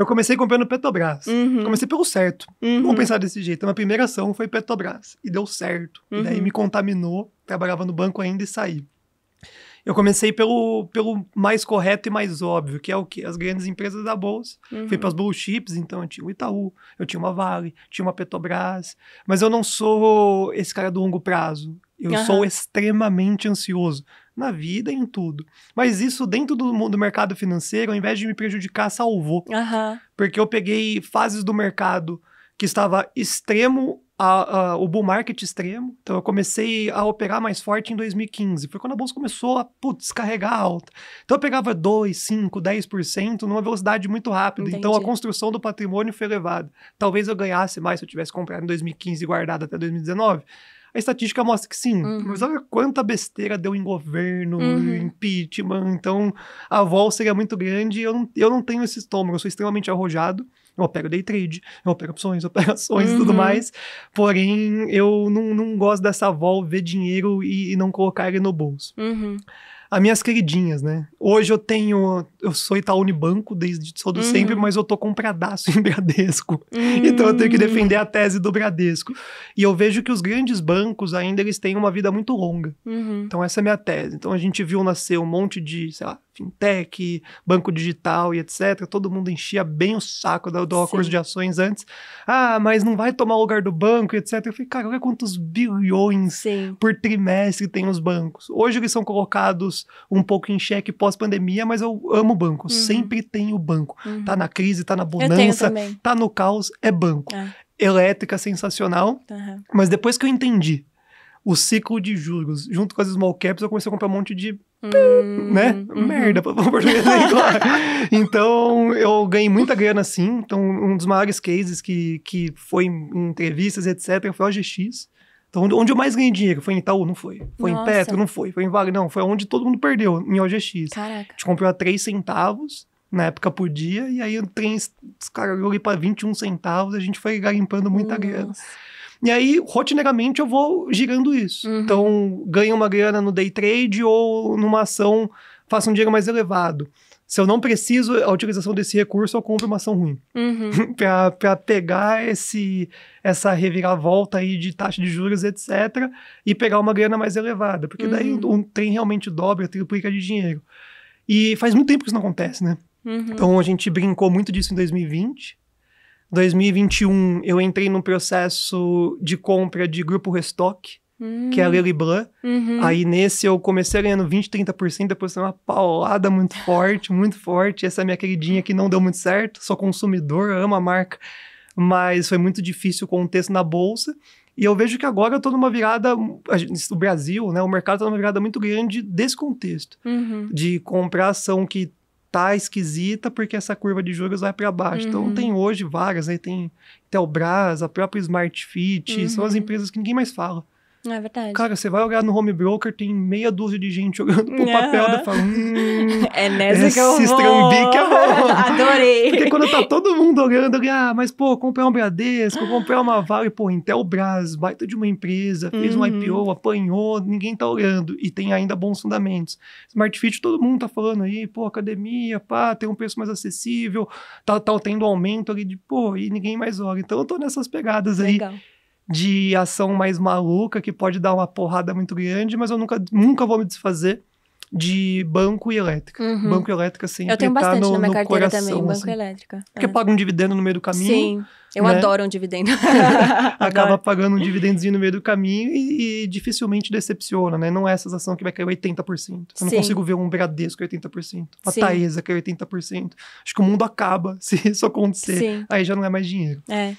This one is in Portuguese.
Eu comecei comprando Petrobras. Uhum. Comecei pelo certo. Uhum. Vamos pensar desse jeito. Minha primeira ação foi Petrobras. E deu certo. Uhum. E daí uhum. me contaminou. Trabalhava no banco ainda e saí. Eu comecei pelo, pelo mais correto e mais óbvio, que é o que As grandes empresas da Bolsa. Uhum. Fui para as Blue Chips, então eu tinha o Itaú, eu tinha uma Vale, tinha uma Petrobras. Mas eu não sou esse cara do longo prazo. Eu uhum. sou extremamente ansioso na vida e em tudo. Mas isso dentro do mundo do mercado financeiro, ao invés de me prejudicar, salvou. Uhum. Porque eu peguei fases do mercado que estava extremo a, a, o bull market extremo. Então eu comecei a operar mais forte em 2015. Foi quando a bolsa começou a putz, carregar alta. Então eu pegava 2, 5, 10% numa velocidade muito rápida. Entendi. Então a construção do patrimônio foi elevada. Talvez eu ganhasse mais se eu tivesse comprado em 2015 e guardado até 2019. A estatística mostra que sim. Uhum. Mas olha quanta besteira deu em governo, uhum. impeachment. Então, a vol seria muito grande. Eu não, eu não tenho esse estômago. Eu sou extremamente arrojado. Eu opero day trade, eu opero opções, operações e uhum. tudo mais. Porém, eu não, não gosto dessa vol ver dinheiro e, e não colocar ele no bolso. Uhum as minhas queridinhas, né? Hoje eu tenho. Eu sou Itaú Unibanco desde sou do uhum. sempre, mas eu tô compradaço em Bradesco. Uhum. Então eu tenho que hum. defender a tese do Bradesco. E eu vejo que os grandes bancos ainda eles têm uma vida muito longa. Uhum. Então essa é a minha tese. Então a gente viu nascer um monte de, sei lá, fintech, banco digital e etc. Todo mundo enchia bem o saco do, do de ações antes. Ah, mas não vai tomar o lugar do banco e etc. Eu falei, cara, olha quantos bilhões Sim. por trimestre tem os bancos. Hoje eles são colocados um pouco em xeque pós-pandemia, mas eu amo banco. Uhum. Sempre tem o banco. Uhum. Tá na crise, tá na bonança, tá no caos, é banco. É. Elétrica sensacional, uhum. mas depois que eu entendi o ciclo de juros, junto com as small caps, eu comecei a comprar um monte de Hum, né? Uhum. Merda, português claro. Então, eu ganhei muita grana assim. Então, um dos maiores cases que, que foi em entrevistas, etc., foi o OGX. Então, onde eu mais ganhei dinheiro? Foi em Itaú? Não foi. Foi Nossa. em Petro? Não foi. Foi em Vale? Não. Foi onde todo mundo perdeu, em OGX. Caraca. A gente comprou a 3 centavos na época por dia, e aí o trem escaralhou ali pra 21 centavos, a gente foi garimpando muita Nossa. grana. E aí, rotineiramente, eu vou girando isso. Uhum. Então, ganho uma grana no day trade ou numa ação, faço um dinheiro mais elevado. Se eu não preciso a utilização desse recurso, eu compro uma ação ruim. Uhum. para pegar esse, essa reviravolta aí de taxa de juros, etc., e pegar uma grana mais elevada. Porque uhum. daí o, o trem realmente dobra, triplica de dinheiro. E faz muito tempo que isso não acontece, né? Uhum. Então a gente brincou muito disso em 2020, 2021, eu entrei num processo de compra de grupo Restock, hum. que é a hum. Lely Blanc. Uhum. Aí nesse eu comecei ganhando 20, 30%, depois foi uma paulada muito forte, muito forte. Essa é minha queridinha que não deu muito certo, sou consumidor, amo a marca, mas foi muito difícil o contexto na bolsa. E eu vejo que agora eu estou numa virada, o Brasil, né, o mercado está numa virada muito grande desse contexto, uhum. de comprar ação que tá esquisita porque essa curva de juros vai para baixo. Então, uhum. Então tem hoje várias, aí tem Telbras, a própria Smart Fit, uhum. são as uhum. empresas que ninguém mais fala. É verdade. Cara, você vai olhar no home broker, tem meia dúzia de gente jogando pro uhum. papel. Daí né? fala, hum, é nessa que eu é vou. Trambique, Adorei. Porque quando tá todo mundo olhando, ali, ah, mas pô, comprei um Bradesco, comprei uma Vale, pô, Intelbras, baita de uma empresa, fez uhum. um IPO, apanhou, ninguém tá olhando. E tem ainda bons fundamentos. Smart Fit, todo mundo tá falando aí, pô, academia, pá, tem um preço mais acessível, tá, tá tendo aumento ali de, pô, e ninguém mais olha. Então eu tô nessas pegadas Legal. aí. Legal de ação mais maluca que pode dar uma porrada muito grande, mas eu nunca, nunca vou me desfazer de banco e elétrica. Uhum. Banco e elétrica sempre Eu tenho tá bastante tá no, na minha carteira coração, também, banco assim. e elétrica. Porque é. paga um dividendo no meio do caminho. Sim, eu né? adoro um dividendo. Acaba pagando um dividendozinho no meio do caminho e, e, dificilmente decepciona, né? Não é essa ação que vai cair 80%. Eu não consigo ver um Bradesco 80%, uma Sim. Taesa cair é 80%. Acho que o mundo acaba se isso acontecer. Sim. Aí já não é mais dinheiro. É.